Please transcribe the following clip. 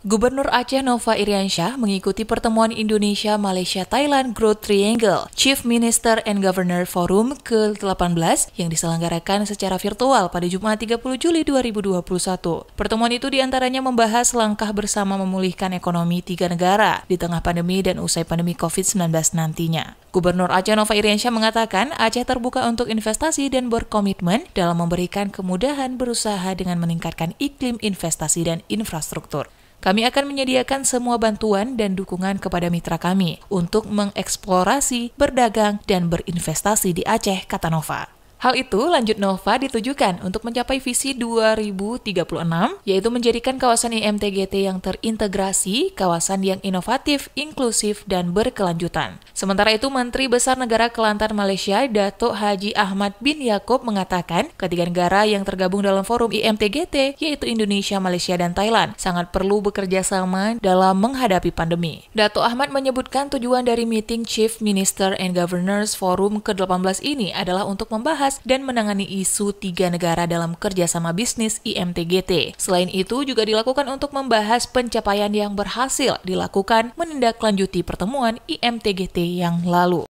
Gubernur Aceh Nova Iriansyah mengikuti pertemuan Indonesia Malaysia Thailand Growth Triangle Chief Minister and Governor Forum ke-18 yang diselenggarakan secara virtual pada Jumat 30 Juli 2021. Pertemuan itu diantaranya membahas langkah bersama memulihkan ekonomi tiga negara di tengah pandemi dan usai pandemi COVID-19 nantinya. Gubernur Aceh Nova Iriansyah mengatakan Aceh terbuka untuk investasi dan berkomitmen dalam memberikan kemudahan berusaha dengan meningkatkan iklim investasi dan infrastruktur. Kami akan menyediakan semua bantuan dan dukungan kepada mitra kami untuk mengeksplorasi, berdagang, dan berinvestasi di Aceh, kata Nova. Hal itu lanjut Nova ditujukan untuk mencapai visi 2036, yaitu menjadikan kawasan IMTGT yang terintegrasi, kawasan yang inovatif, inklusif, dan berkelanjutan. Sementara itu, Menteri Besar Negara Kelantan Malaysia, Datuk Haji Ahmad bin Yaakob mengatakan, ketiga negara yang tergabung dalam forum IMTGT, yaitu Indonesia, Malaysia, dan Thailand, sangat perlu bekerja sama dalam menghadapi pandemi. Datuk Ahmad menyebutkan tujuan dari meeting Chief Minister and Governors Forum ke-18 ini adalah untuk membahas dan menangani isu tiga negara dalam kerjasama bisnis IMTGT. Selain itu juga dilakukan untuk membahas pencapaian yang berhasil dilakukan menindaklanjuti pertemuan IMTGT yang lalu.